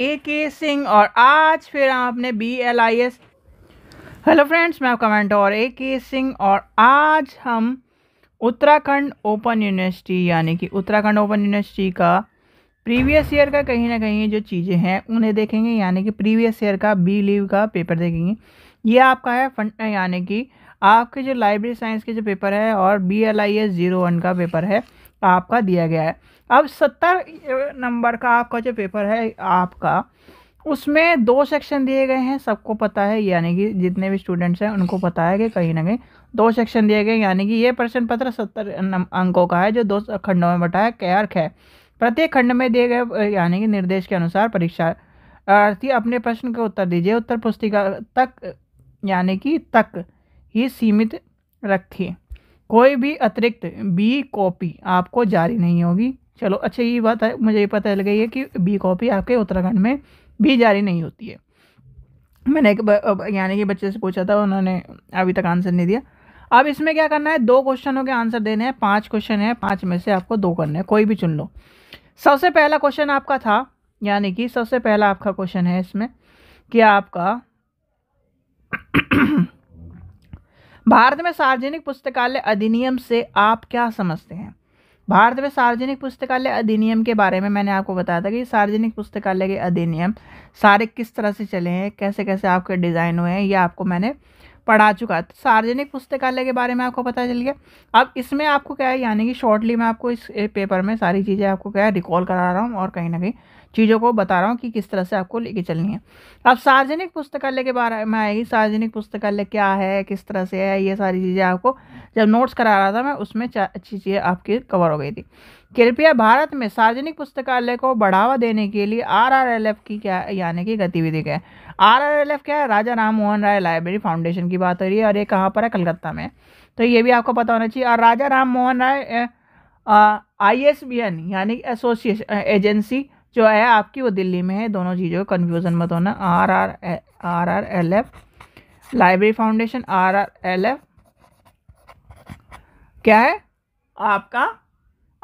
ए के सिंह और आज फिर आपने B L I S hello friends मैं आपका मेंटोर ए के सिंह और आज हम उत्तराखंड ओपन यूनिवर्सिटी यानी कि उत्तराखंड ओपन यूनिवर्सिटी का प्रीवियस ईयर का कहीं ना कहीं जो चीज़ें हैं उन्हें देखेंगे यानी कि प्रीवियस ईयर का बी लीव का पेपर देखेंगे ये आपका है फंड यानी कि आपके जो लाइब्रेरी साइंस के जो पेपर है और B L I S zero one का पेपर है आपका दिया गया है अब सत्तर नंबर का आपका जो पेपर है आपका उसमें दो सेक्शन दिए गए हैं सबको पता है यानी कि जितने भी स्टूडेंट्स हैं उनको पता है कि कहीं ना कहीं दो सेक्शन दिए गए यानी कि ये प्रश्न पत्र सत्तर अंकों का है जो दो खंडों में बटा है कैर्क है प्रत्येक खंड में दिए गए यानी कि निर्देश के अनुसार परीक्षार्थी अपने प्रश्न का उत्तर दीजिए उत्तर पुस्तिका तक यानी कि तक ही सीमित रखें कोई भी अतिरिक्त बी कॉपी आपको जारी नहीं होगी चलो अच्छा ये बात है मुझे ये पता लग गई है कि बी कॉपी आपके उत्तराखंड में भी जारी नहीं होती है मैंने एक यानी कि बच्चे से पूछा था उन्होंने अभी तक आंसर नहीं दिया अब इसमें क्या करना है दो क्वेश्चनों के आंसर देने हैं पांच क्वेश्चन हैं पांच में से आपको दो करने हैं कोई भी चुन लो सबसे पहला क्वेश्चन आपका था यानी कि सबसे पहला आपका क्वेश्चन है इसमें कि आपका भारत में सार्वजनिक पुस्तकालय अधिनियम से आप क्या समझते हैं भारत में सार्वजनिक पुस्तकालय अधिनियम के बारे में मैंने आपको बताया था कि सार्वजनिक पुस्तकालय के अधिनियम सारे किस तरह से चले हैं कैसे कैसे आपके डिज़ाइन हुए हैं ये आपको मैंने पढ़ा चुका तो सार्वजनिक पुस्तकालय के बारे में आपको पता चल गया अब इसमें आपको क्या है यानी कि शॉर्टली मैं आपको इस पेपर में सारी चीज़ें आपको क्या है रिकॉल करा रहा हूँ और कहीं ना कहीं चीज़ों को बता रहा हूँ कि किस तरह से आपको लेके चलनी है अब सार्वजनिक पुस्तकालय के बारे में आएगी सार्वजनिक पुस्तकालय क्या है किस तरह से है ये सारी चीज़ें आपको जब नोट्स करा रहा था मैं उसमें अच्छी चीज़ें आपकी कवर हो गई थी कृपया भारत में सार्वजनिक पुस्तकालय को बढ़ावा देने के लिए एफ़ की क्या यानी कि गतिविधि क्या है एफ क्या है राजा राम मोहन राय लाइब्रेरी फाउंडेशन की बात हो रही है और ये कहाँ पर है कलकत्ता में तो ये भी आपको पता होना चाहिए और Raja Ram Mohan Roy I S B N यानी एसोसिएशन एजेंसी जो है आपकी वो दिल्ली में है दोनों चीज़ों का कन्फ्यूज़न मत होना R R R R L F library foundation R R L F क्या है आपका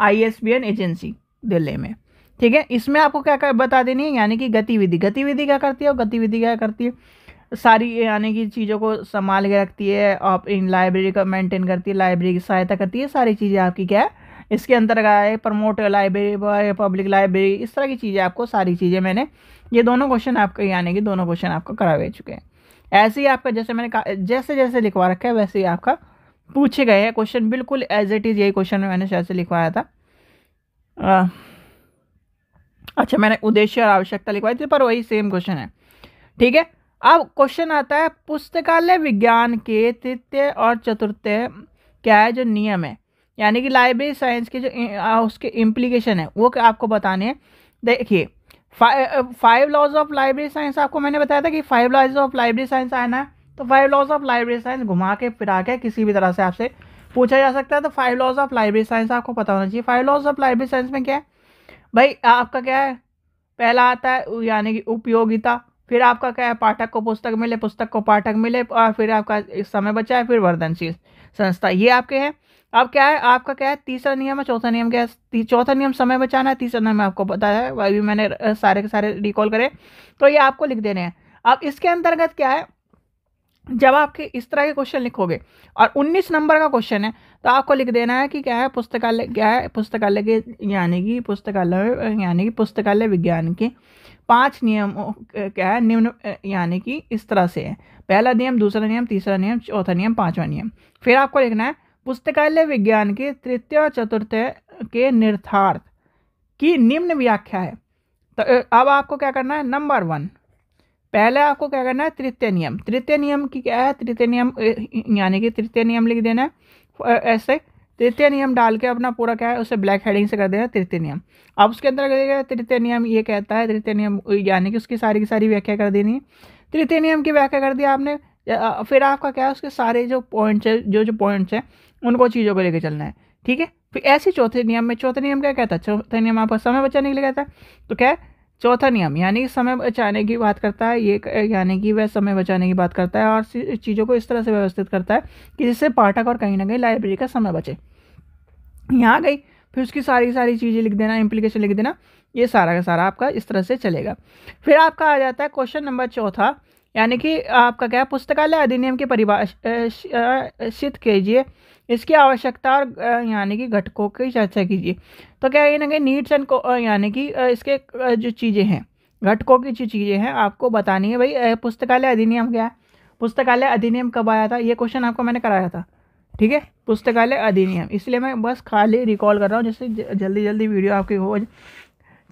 I S B N agency Delhi में ठीक है इसमें आपको क्या कर बता देनी है यानी कि गतिविधि गतिविधि क्या करती है और गतिविधि क्या करती है सारी यानी कि चीज़ों को संभाल के रखती है आप इन लाइब्रेरी का मेंटेन करती है लाइब्रेरी की सहायता करती है सारी चीज़ें आपकी क्या है इसके अंतर्गत आए प्रमोट लाइब्रेरी पब्लिक लाइब्रेरी इस तरह की चीज़ें आपको सारी चीज़ें मैंने ये दोनों क्वेश्चन आपके यानी कि दोनों क्वेश्चन आपको करा करावे चुके हैं ऐसे ही आपका जैसे मैंने कहा जैसे जैसे लिखवा रखा है वैसे ही आपका पूछे गए हैं क्वेश्चन बिल्कुल एज इट इज़ यही क्वेश्चन मैंने शायद से लिखवाया था आ, अच्छा मैंने उद्देश्य और आवश्यकता लिखवाई थी पर वही सेम क्वेश्चन है ठीक है अब क्वेश्चन आता है पुस्तकालय विज्ञान के तृतीय और चतुर्थ क्या है जो नियम है यानी कि लाइब्रेरी साइंस के जो उसके इम्प्लीकेशन है वो आपको बताने हैं देखिए five laws of library science आपको मैंने बताया था कि five laws of library science आना है तो five laws of library science घुमा के फिरा के किसी भी तरह से आपसे पूछा जा सकता है तो five laws of library science आपको पता होना चाहिए five laws of library science में क्या है भाई आपका क्या है पहला आता है यानी कि उपयोगिता फिर आपका क्या है पाठक को पुस्तक मिले पुस्तक को पाठक मिले और फिर आपका समय बचा है फिर वर्धनशील संस्था ये आपके हैं अब क्या है आपका क्या है तीसरा नियम है चौथा नियम क्या है चौथा नियम समय बचाना है तीसरा नियम आपको बताया है अभी मैंने सारे के सारे रिकॉल करे तो ये आपको लिख देने हैं अब इसके अंतर्गत क्या है जब आपके इस तरह के क्वेश्चन लिखोगे और 19 नंबर का क्वेश्चन है तो आपको लिख देना है कि क्या है पुस्तकालय क्या है पुस्तकालय के यानी कि पुस्तकालय यानी कि पुस्तकालय विज्ञान के पांच नियम क्या है निम्न यानी कि इस तरह से है पहला नियम दूसरा नियम तीसरा नियम चौथा नियम पांचवा नियम फिर आपको लिखना है पुस्तकालय विज्ञान के तृतीय और चतुर्थ के निर्धार्थ की निम्न व्याख्या है तो अब आपको क्या करना है नंबर वन पहले आपको क्या करना है तृतीय नियम तृतीय नियम की क्या है तृतीय नियम यानी कि तृतीय नियम लिख देना है ऐसे तृतीय नियम डाल के अपना पूरा क्या है उसे ब्लैक हेडिंग से कर देना तृतीय नियम अब उसके अंदर करेगा तृतीय नियम ये कहता है तृतीय नियम यानी कि उसकी सारी की सारी व्याख्या कर देनी है तृतीय नियम की व्याख्या कर दी आपने फिर आपका क्या है उसके सारे जो पॉइंट्स है जो जो पॉइंट्स हैं उनको चीज़ों को लेकर चलना है ठीक है फिर ऐसे चौथे नियम में चौथे नियम क्या कहता है चौथा नियम आपका समय बचाने के लिए कहता है तो क्या है चौथा नियम यानी कि समय बचाने की बात करता है ये यानी कि वह समय बचाने की बात करता है और चीज़ों को इस तरह से व्यवस्थित करता है कि जिससे पाठक और कहीं ना कहीं लाइब्रेरी का समय बचे यहाँ गई फिर उसकी सारी सारी चीज़ें लिख देना इम्प्लीकेशन लिख देना ये सारा का सारा आपका इस तरह से चलेगा फिर आपका आ जाता है क्वेश्चन नंबर चौथा यानी कि आपका क्या पुस्तकालय अधिनियम की परिभाषित कीजिए इसकी आवश्यकता और यानी कि घटकों की चर्चा कीजिए तो क्या ये ना कि नीड्स एंड यानी कि इसके जो चीज़ें हैं घटकों की जो चीज़ें हैं आपको बतानी है भाई पुस्तकालय अधिनियम क्या है पुस्तकालय अधिनियम कब आया था ये क्वेश्चन आपको मैंने कराया था ठीक है पुस्तकालय अधिनियम इसलिए मैं बस खाली रिकॉल कर रहा हूँ जिससे जल्दी जल्दी वीडियो आपकी हो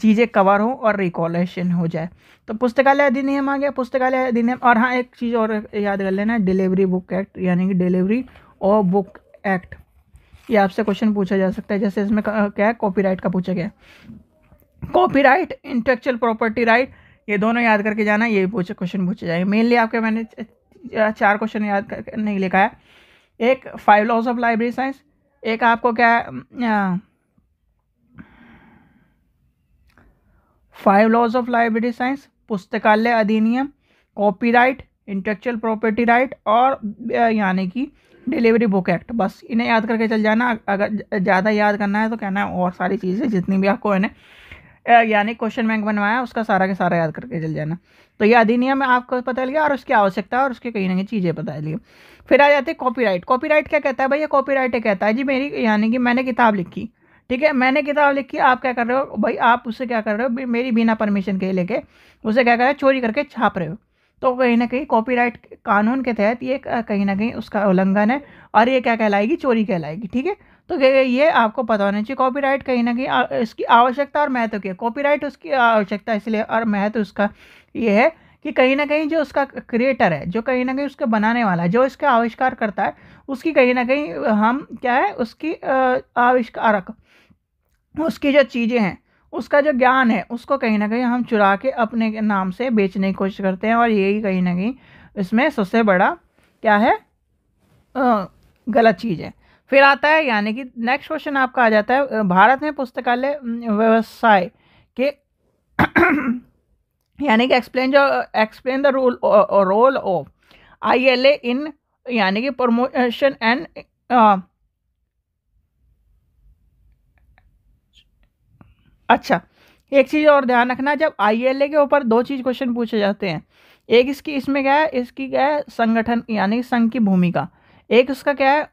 चीज़ें कवर हो और रिकॉलेशन हो जाए तो पुस्तकालय अधिनियम आ गया पुस्तकालय अधिनियम और हाँ एक चीज़ और याद कर लेना डिलीवरी बुक एक्ट यानी कि डिलीवरी और बुक एक्ट ये आपसे क्वेश्चन पूछा जा सकता है जैसे इसमें क्या है कॉपीराइट का पूछा गया कॉपीराइट इंटेक्चुअल प्रॉपर्टी राइट ये दोनों याद करके जाना ये पूछे क्वेश्चन पूछे जाएंगे मेनली आपके मैंने चार क्वेश्चन याद करके नहीं लिखा है एक five laws of library science एक आपको क्या है five laws of library science पुस्तकालय अधिनियम कॉपीराइट इंटेक्चुअल प्रॉपर्टी राइट और यानी कि डिलीवरी बुक एक्ट बस इन्हें याद करके चल जाना अगर ज़्यादा याद करना है तो कहना है और सारी चीज़ें जितनी भी आपको इन्हें यानी क्वेश्चन बैंक बनवाया उसका सारा का सारा याद करके चल जाना तो ये अधिनियम आपको पता लिया और उसकी आवश्यकता और उसके कहीं ना कहीं चीज़ें पता लिए फिर आ जाती है कॉपीराइट कॉपीराइट क्या कहता है भैया कॉपीराइट कहता है जी मेरी यानी कि मैंने किताब लिखी ठीक है मैंने किताब लिखी आप क्या कर रहे हो भाई आप उसे क्या कर रहे हो मेरी बिना परमिशन के लेके उसे क्या कर रहे हो चोरी करके छाप रहे हो तो कहीं ना कहीं कॉपीराइट कानून के तहत ये कहीं ना कहीं उसका उल्लंघन है और ये क्या कहलाएगी चोरी कहलाएगी ठीक है तो ये आपको पता होना चाहिए कॉपीराइट कहीं ना कहीं इसकी आवश्यकता और महत्व की है कॉपीराइट उसकी आवश्यकता इसलिए और महत्व उसका ये है कि कहीं ना कहीं जो उसका क्रिएटर है जो कहीं ना कहीं उसके बनाने वाला है जो इसका आविष्कार करता है उसकी कहीं ना कहीं हम क्या है उसकी आविष्कारक उसकी जो चीज़ें हैं उसका जो ज्ञान है उसको कहीं ना कहीं हम चुरा के अपने नाम से बेचने की कोशिश करते हैं और यही कहीं ना कहीं इसमें सबसे बड़ा क्या है आ, गलत चीज़ है फिर आता है यानी कि नेक्स्ट क्वेश्चन आपका आ जाता है भारत में पुस्तकालय व्यवसाय के यानी कि एक्सप्लेन जो explain the role role of I L A in यानी कि प्रमोशन एंड अच्छा एक चीज़ और ध्यान रखना जब आईएलए के ऊपर दो चीज़ क्वेश्चन पूछे जाते हैं एक इसकी इसमें क्या है इसकी क्या है संगठन यानी संघ की भूमिका एक उसका क्या है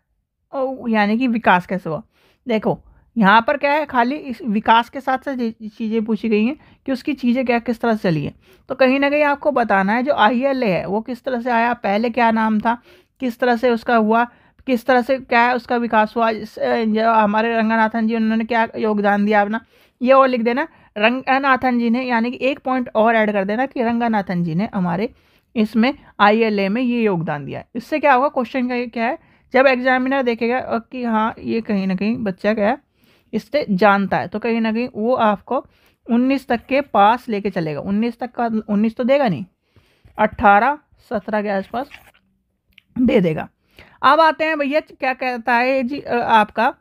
यानी कि विकास कैसे हुआ देखो यहाँ पर क्या है खाली इस विकास के साथ साथ चीज़ें पूछी गई हैं कि उसकी चीज़ें क्या किस तरह से चली हैं तो कहीं ना कहीं आपको बताना है जो आई है वो किस तरह से आया पहले क्या नाम था किस तरह से उसका हुआ किस तरह से क्या है उसका विकास हुआ जो हमारे रंगानाथन जी उन्होंने क्या योगदान दिया अपना ये और लिख देना रंगानाथन जी ने यानी कि एक पॉइंट और ऐड कर देना कि रंगानाथन जी ने हमारे इसमें आईएलए में ये योगदान दिया है इससे क्या होगा क्वेश्चन का ये क्या है जब एग्जामिनर देखेगा कि हाँ ये कहीं ना कहीं बच्चा क्या है इससे जानता है तो कहीं ना कहीं वो आपको 19 तक के पास लेके चलेगा 19 तक का 19 तो देगा नहीं 18 17 के आसपास दे देगा अब आते हैं भैया क्या कहता है जी आपका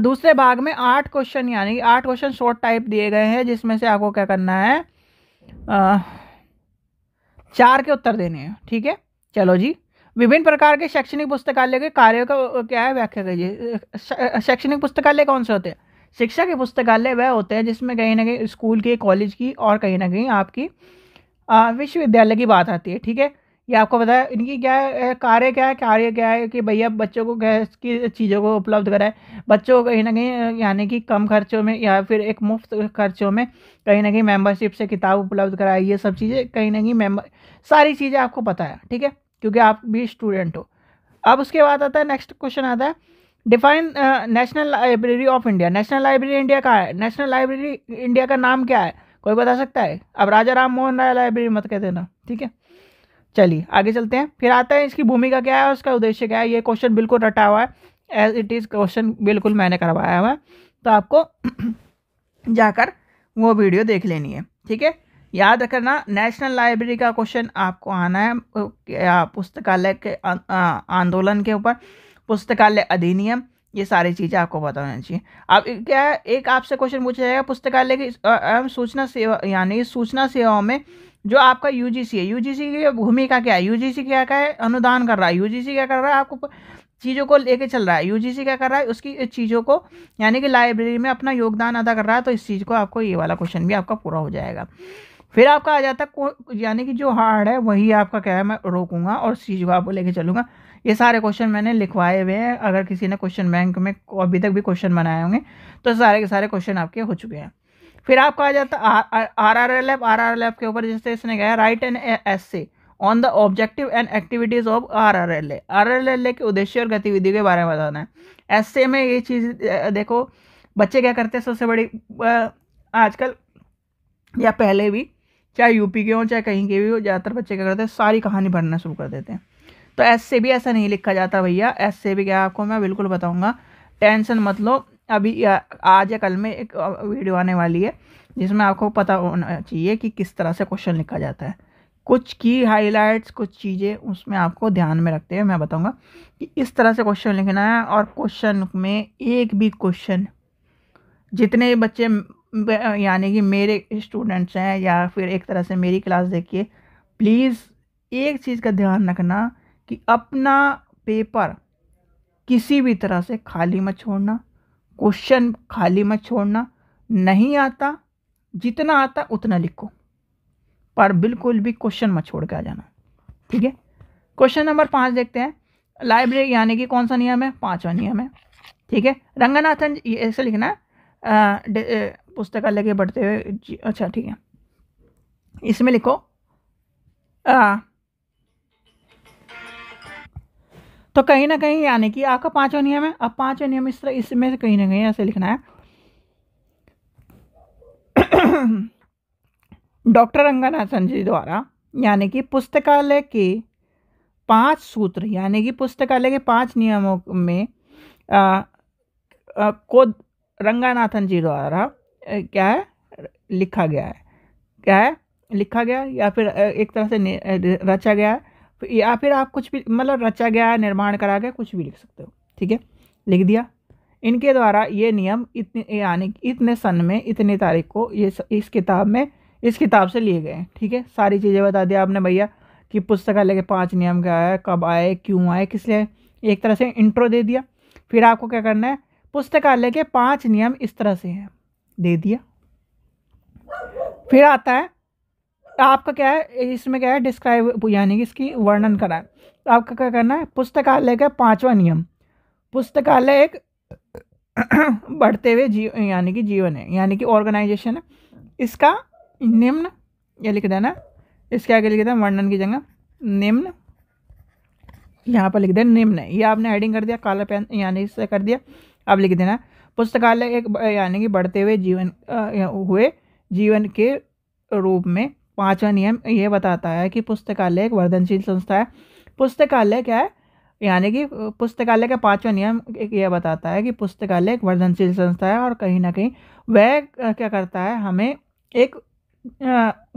दूसरे भाग में आठ क्वेश्चन यानी आठ क्वेश्चन शॉर्ट टाइप दिए गए हैं जिसमें से आपको क्या करना है आ, चार के उत्तर देने हैं ठीक है चलो जी विभिन्न प्रकार के शैक्षणिक पुस्तकालय के कार्यों का क्या है व्याख्या कीजिए शैक्षणिक पुस्तकालय कौन से होते हैं शिक्षा के पुस्तकालय वह होते हैं जिसमें कहीं ना कहीं स्कूल की कॉलेज की और कहीं ना कहीं आपकी विश्वविद्यालय की बात आती है ठीक है ये आपको बताया इनकी क्या है कार्य क्या है कार्य क्या है कि भैया बच्चों को गैस की चीज़ों को उपलब्ध कराए बच्चों को कहीं ना कहीं यानी कि कम खर्चों में या फिर एक मुफ्त खर्चों में कहीं ना कहीं मेंबरशिप से किताब उपलब्ध कराई ये सब चीज़ें कहीं ना कहीं मेंबर सारी चीज़ें आपको पता है ठीक है क्योंकि आप भी स्टूडेंट हो अब उसके बाद आता है नेक्स्ट क्वेश्चन आता है define national library of India national library India का है नेशनल लाइब्रेरी इंडिया का नाम क्या है कोई बता सकता है अब राजा राम मोहन राय लाइब्रेरी मत कह देना ठीक है चलिए आगे चलते हैं फिर आता है इसकी भूमिका क्या है उसका उद्देश्य क्या है ये क्वेश्चन बिल्कुल रटा हुआ है एज इट इज़ क्वेश्चन बिल्कुल मैंने करवाया हुआ है तो आपको जाकर वो वीडियो देख लेनी है ठीक है याद रखना नेशनल लाइब्रेरी का क्वेश्चन आपको आना है पुस्तकालय के आंदोलन के ऊपर पुस्तकालय अधिनियम ये सारी चीज़ें आपको पता चाहिए अब क्या है एक आपसे क्वेश्चन पूछा जाएगा पुस्तकालय की सूचना सेवा यानी सूचना सेवाओं में जो आपका सी है सी की भूमिका क्या है यूजीसी क्या क्या है अनुदान कर रहा है सी क्या कर रहा है आपको चीज़ों को लेके चल रहा है सी क्या कर रहा है उसकी चीज़ों को यानी कि लाइब्रेरी में अपना योगदान अदा कर रहा है तो इस चीज़ को आपको ये वाला क्वेश्चन भी आपका पूरा हो जाएगा फिर आपका आ जाता है यानी कि जो हार्ड है वही आपका क्या है मैं रोकूंगा और इस चीज़ को आपको लेके चलूंगा ये सारे क्वेश्चन मैंने लिखवाए हुए हैं अगर किसी ने क्वेश्चन बैंक में अभी तक भी क्वेश्चन बनाए होंगे तो सारे के सारे क्वेश्चन आपके हो चुके हैं फिर आपका आ जाता R R L F R R L F के ऊपर जैसे इसने कहा write and essay on the objective and activities of R R L A R R L A के उद्देश्य और गतिविधि के बारे में बताना है एस ए में ये चीज़ देखो बच्चे क्या करते हैं सबसे बड़ी आजकल या पहले भी चाहे यूपी के हों चाहे कहीं के भी हो ज़्यादातर बच्चे क्या करते हैं सारी कहानी भरना शुरू कर देते हैं तो एस से भी ऐसा नहीं लिखा जाता भैया एस से भी क्या आपको मैं बिल्कुल बताऊँगा टेंशन मत लो अभी आज या कल में एक वीडियो आने वाली है जिसमें आपको पता होना चाहिए कि किस तरह से क्वेश्चन लिखा जाता है कुछ की हाइलाइट्स कुछ चीज़ें उसमें आपको ध्यान में रखते हुए मैं बताऊंगा कि इस तरह से क्वेश्चन लिखना है और क्वेश्चन में एक भी क्वेश्चन जितने बच्चे यानी कि मेरे स्टूडेंट्स हैं या फिर एक तरह से मेरी क्लास देखिए प्लीज़ एक चीज़ का ध्यान रखना कि अपना पेपर किसी भी तरह से खाली मत छोड़ना क्वेश्चन खाली मत छोड़ना नहीं आता जितना आता उतना लिखो पर बिल्कुल भी क्वेश्चन मत छोड़ के आ जाना ठीक है क्वेश्चन नंबर पाँच देखते हैं लाइब्रेरी यानी कि कौन सा नियम है पाँचवा नियम है ठीक है रंगनाथन ऐसे लिखना है पुस्तकालय के बढ़ते हुए अच्छा ठीक है इसमें लिखो आ, तो कहीं ना कहीं यानी कि आपका पांचवा नियम है अब पांचवा नियम इस तरह इसमें से कहीं ना कहीं ऐसे लिखना है डॉक्टर रंगानाथन जी द्वारा यानी कि पुस्तकालय के पांच सूत्र यानी कि पुस्तकालय के पांच नियमों में आ, आ, को रंगानाथन जी द्वारा क्या है लिखा गया है क्या है लिखा गया या फिर एक तरह से रचा गया है या फिर आप कुछ भी मतलब रचा गया है निर्माण करा गया कुछ भी लिख सकते हो ठीक है लिख दिया इनके द्वारा ये नियम इतने यानी इतने सन में इतनी तारीख को ये इस किताब में इस किताब से लिए गए हैं ठीक है सारी चीज़ें बता दी आपने भैया कि पुस्तकालय के पाँच नियम क्या है कब आए क्यों आए किस लिए एक तरह से इंट्रो दे दिया फिर आपको क्या करना है पुस्तकालय के पाँच नियम इस तरह से हैं दे दिया फिर आता है आपका क्या है इसमें क्या है डिस्क्राइब यानी कि इसकी वर्णन करा है तो आपका क्या करना है पुस्तकालय का पांचवा नियम पुस्तकालय एक बढ़ते हुए जीव यानी कि जीवन है यानी कि ऑर्गेनाइजेशन है इसका निम्न ये लिख देना इसके आगे लिख देना वर्णन की जगह निम्न यहाँ पर लिख देना निम्न है ये आपने एडिंग कर दिया काला पेन यानी इससे कर दिया अब लिख देना पुस्तकालय एक यानी कि बढ़ते हुए जीवन आ, हुए जीवन के रूप में पाँचवा नियम ये बताता है कि पुस्तकालय एक वर्धनशील संस्था है पुस्तकालय क्या है यानी कि पुस्तकालय का पांचवा नियम यह बताता है कि पुस्तकालय एक वर्धनशील संस्था है और कहीं ना कहीं वह क्या करता है हमें एक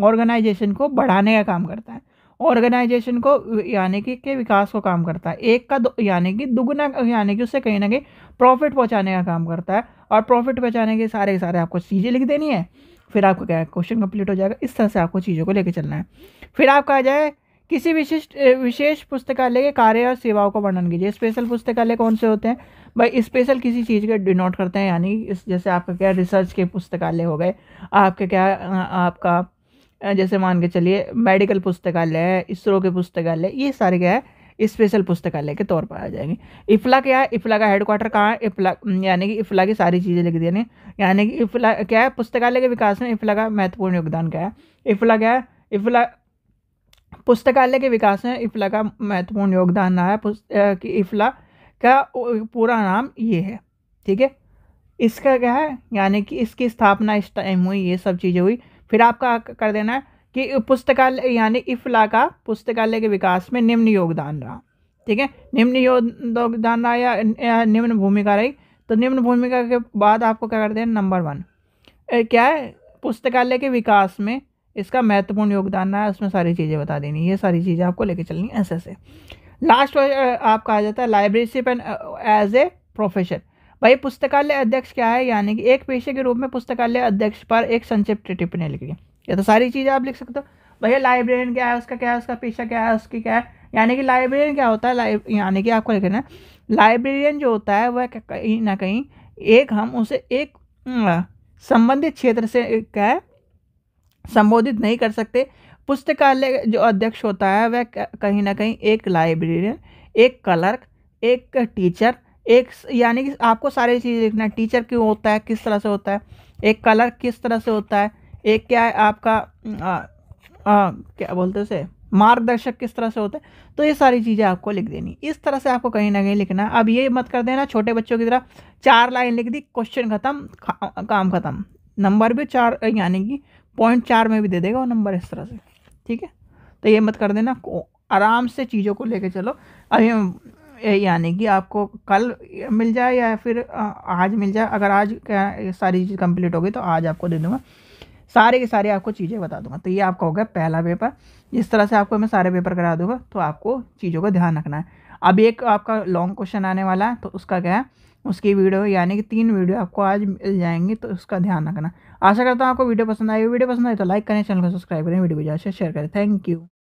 ऑर्गेनाइजेशन को बढ़ाने का काम करता है ऑर्गेनाइजेशन को यानी कि के विकास को काम करता है एक का यानी कि दुगुना यानी कि उससे कहीं ना कहीं प्रॉफिट पहुंचाने का काम करता है और प्रॉफिट पहुंचाने के सारे के सारे आपको चीज़ें लिख देनी है फिर आपका क्या क्वेश्चन कंप्लीट हो जाएगा इस तरह से आपको चीज़ों को लेकर चलना है फिर आपका आ जाए किसी विशिष्ट विशेष पुस्तकालय के कार्य और सेवाओं का वर्णन कीजिए स्पेशल पुस्तकालय कौन से होते हैं भाई स्पेशल किसी चीज़ के डिनोट करते हैं यानी इस जैसे आपका क्या रिसर्च के पुस्तकालय हो गए आपके क्या आपका जैसे मान के चलिए मेडिकल पुस्तकालय है इसरो के पुस्तकालय ये सारे क्या है स्पेशल पुस्तकालय के तौर पर आ जाएंगे इफला क्या है इफला का हेडक्वार्टर कहाँ है इफला यानी कि इफला की सारी चीज़ें लिख दी यानी कि इफला क्या है पुस्तकालय के विकास में इफला का महत्वपूर्ण योगदान क्या है इफला क्या है इफला पुस्तकालय के विकास में इफला का महत्वपूर्ण योगदान रहा है कि इफला का पूरा नाम ये है ठीक है इसका क्या है यानी कि इसकी स्थापना इस टाइम हुई ये सब चीज़ें हुई फिर आपका कर देना है कि पुस्तकालय यानी इफला का पुस्तकालय के विकास में निम्न योगदान रहा ठीक है निम्न योगदान रहा या, या निम्न भूमिका रही तो निम्न भूमिका के बाद आपको क्या करते हैं नंबर वन क्या है पुस्तकालय के विकास में इसका महत्वपूर्ण योगदान रहा है उसमें सारी चीज़ें बता देनी ये सारी चीज़ें आपको लेके चलनी ऐसे ऐसे लास्ट आपका आ जाता है librarianship and as a profession भाई पुस्तकालय अध्यक्ष क्या है यानी कि एक पेशे के रूप में पुस्तकालय अध्यक्ष पर एक संक्षिप्त टिप्पणी लिखी ये तो सारी चीज़ें आप लिख सकते हो भैया लाइब्रेरियन क्या है उसका क्या है उसका पेशा क्या है उसकी क्या है यानी कि लाइब्रेरियन क्या होता है लाइब यानी कि आपको लिखना है लाइब्रेरियन जो होता है वह कहीं ना कहीं एक हम उसे एक संबंधित क्षेत्र से क्या है संबोधित नहीं कर सकते पुस्तकालय जो अध्यक्ष होता है वह कहीं ना कहीं एक लाइब्रेरियन एक क्लर्क एक टीचर एक यानी कि आपको सारी चीज़ लिखना है टीचर क्यों होता है किस तरह से होता है एक कलर किस तरह से होता है एक क्या है आपका आ, आ, क्या बोलते उसे मार्गदर्शक किस तरह से होते तो ये सारी चीज़ें आपको लिख देनी इस तरह से आपको कहीं ना कहीं लिखना अब ये मत कर देना छोटे बच्चों की तरह चार लाइन लिख दी क्वेश्चन खत्म काम खत्म नंबर भी चार यानी कि पॉइंट चार में भी दे देगा वो नंबर इस तरह से ठीक है तो ये मत कर देना आराम से चीज़ों को लेके चलो अभी यानी कि आपको कल मिल जाए या फिर आज मिल जाए अगर आज क्या सारी चीज़ कंप्लीट हो गई तो आज आपको दे दूँगा सारे के सारे आपको चीज़ें बता दूंगा तो ये आपका हो गया पहला पेपर इस तरह से आपको मैं सारे पेपर करा दूंगा तो आपको चीज़ों का ध्यान रखना है अब एक आपका लॉन्ग क्वेश्चन आने वाला है तो उसका क्या है उसकी वीडियो यानी कि तीन वीडियो आपको आज मिल जाएंगी तो उसका ध्यान रखना आशा करता हूँ आपको वीडियो पसंद आई वीडियो पसंद आई तो लाइक करें चैनल को सब्सक्राइब करें वीडियो को ज़्यादा शेयर करें थैंक यू